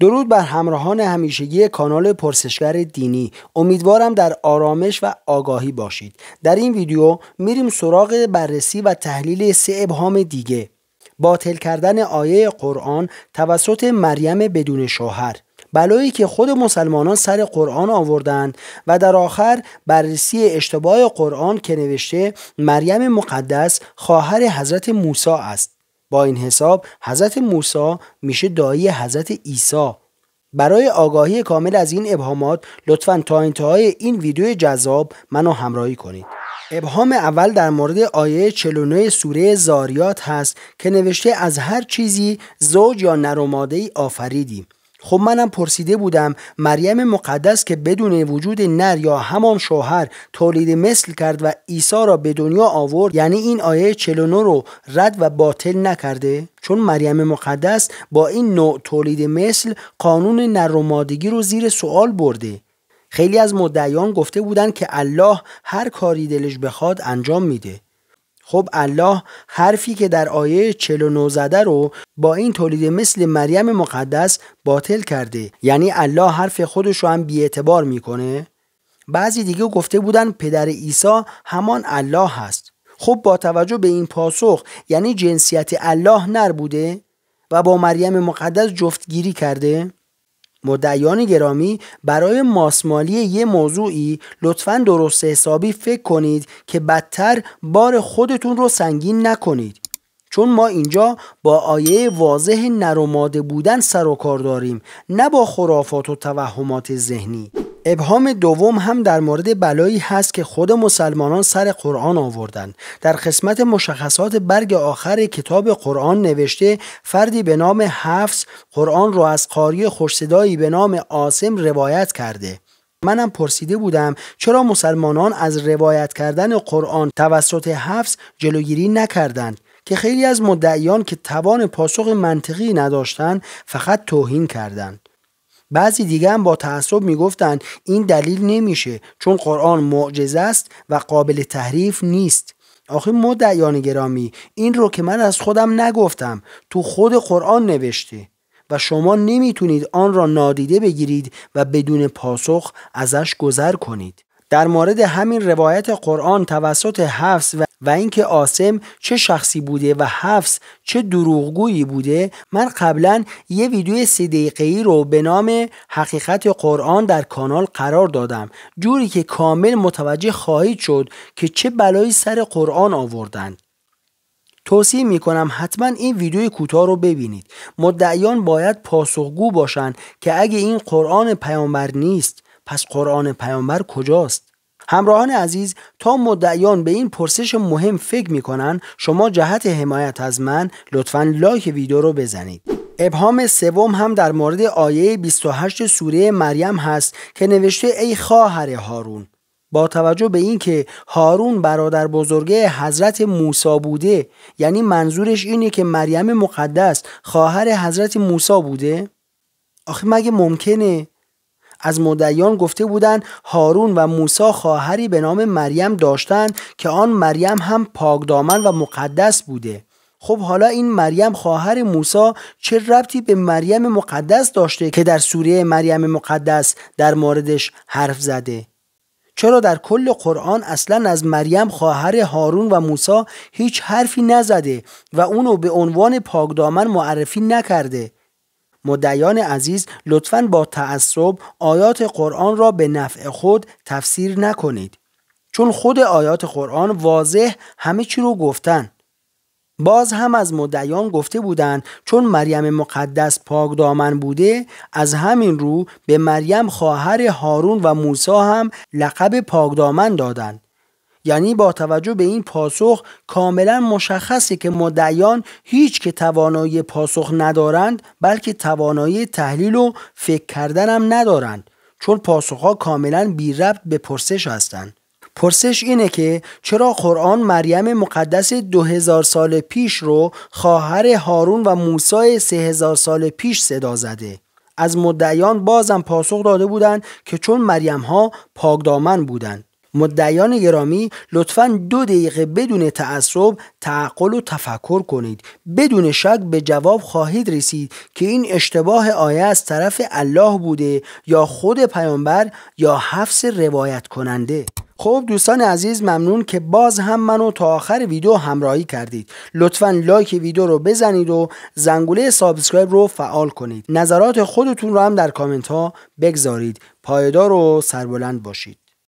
درود بر همراهان همیشگی کانال پرسشگر دینی امیدوارم در آرامش و آگاهی باشید در این ویدیو میریم سراغ بررسی و تحلیل سه ابهام دیگه باطل کردن آیه قرآن توسط مریم بدون شوهر بلایی که خود مسلمانان سر قرآن آوردن و در آخر بررسی اشتباه قرآن که نوشته مریم مقدس خواهر حضرت موسی است با این حساب حضرت موسی میشه دایی حضرت عیسی برای آگاهی کامل از این ابهامات لطفا تا انتهای این ویدیو جذاب منو همراهی کنید ابهام اول در مورد آیه 49 سوره زاریات هست که نوشته از هر چیزی زوج یا نرماده ای آفریدیم خب منم پرسیده بودم مریم مقدس که بدون وجود نر یا همان شوهر تولید مثل کرد و عیسی را به دنیا آورد یعنی این آیه 49 رو رد و باطل نکرده چون مریم مقدس با این نوع تولید مثل قانون نر و مادگی رو زیر سوال برده خیلی از مدعیان گفته بودند که الله هر کاری دلش بخواد انجام میده خب الله حرفی که در آیه 49 زده رو با این تولید مثل مریم مقدس باطل کرده یعنی الله حرف خودش رو هم بیاعتبار میکنه بعضی دیگه گفته بودن پدر عیسی همان الله هست خب با توجه به این پاسخ یعنی جنسیت الله نر بوده و با مریم مقدس جفتگیری کرده مدعیان گرامی برای ماسمالی یه موضوعی لطفا درست حسابی فکر کنید که بدتر بار خودتون رو سنگین نکنید چون ما اینجا با آیه واضح نرماده بودن سر و کار داریم نه با خرافات و توهمات ذهنی ابهام دوم هم در مورد بلایی هست که خود مسلمانان سر قرآن آوردند در قسمت مشخصات برگ آخر کتاب قرآن نوشته فردی به نام حفظ قرآن را از قاری خوشصدایی به نام آسم روایت کرده منم پرسیده بودم چرا مسلمانان از روایت کردن قرآن توسط حفظ جلوگیری نکردند که خیلی از مدعیان که توان پاسخ منطقی نداشتند فقط توهین کردند بعضی دیگه هم با تعصب میگفتند این دلیل نمیشه چون قرآن معجزه است و قابل تحریف نیست آخه مدعیان گرامی این رو که من از خودم نگفتم تو خود قرآن نوشته و شما نمیتونید آن را نادیده بگیرید و بدون پاسخ ازش گذر کنید در مورد همین روایت قرآن توسط حفظ و و اینکه آسم چه شخصی بوده و حفظ چه دروغگویی بوده من قبلا یه ویدیو سی دقیقه‌ای رو به نام حقیقت قرآن در کانال قرار دادم جوری که کامل متوجه خواهید شد که چه بلایی سر قرآن آوردند توصیه می کنم حتما این ویدیو کوتاه رو ببینید مدعیان باید پاسخگو باشند که اگه این قرآن پیامبر نیست پس قرآن پیامبر کجاست همراهان عزیز تا مدعیان به این پرسش مهم فکر میکنن شما جهت حمایت از من لطفا لایک ویدیو رو بزنید ابهام سوم هم در مورد آیه 28 سوره مریم هست که نوشته ای خواهر هارون با توجه به اینکه هارون برادر بزرگه حضرت موسی بوده یعنی منظورش اینه که مریم مقدس خواهر حضرت موسی بوده آخه مگه ممکنه از مدیان گفته بودند هارون و موسی خواهری به نام مریم داشتند که آن مریم هم پاکدامن و مقدس بوده خب حالا این مریم خواهر موسا چه ربطی به مریم مقدس داشته که در سوره مریم مقدس در موردش حرف زده چرا در کل قرآن اصلا از مریم خواهر هارون و موسا هیچ حرفی نزده و اونو به عنوان پاکدامن معرفی نکرده مدیان عزیز لطفا با تعصب آیات قرآن را به نفع خود تفسیر نکنید چون خود آیات قرآن واضح همه چی رو گفتن باز هم از مدیان گفته بودند چون مریم مقدس پاک دامن بوده از همین رو به مریم خواهر هارون و موسی هم لقب پاک دامن دادند یعنی با توجه به این پاسخ کاملا مشخصه که مدعیان هیچ که توانایی پاسخ ندارند بلکه توانایی تحلیل و فکر کردن هم ندارند چون پاسخها کاملا بی ربط به پرسش هستند پرسش اینه که چرا قرآن مریم مقدس 2000 سال پیش رو خواهر هارون و موسی 3000 سال پیش صدا زده از مدعیان بازم پاسخ داده بودند که چون مریم ها پاکدامن بودند مدعیان گرامی لطفا دو دقیقه بدون تعصب تعقل و تفکر کنید بدون شک به جواب خواهید رسید که این اشتباه آیه از طرف الله بوده یا خود پیامبر یا حفظ روایت کننده خب دوستان عزیز ممنون که باز هم منو تا آخر ویدیو همراهی کردید لطفا لایک ویدیو رو بزنید و زنگوله سابسکرایب رو فعال کنید نظرات خودتون رو هم در کامنت ها بگذارید پایدار و سربلند باشید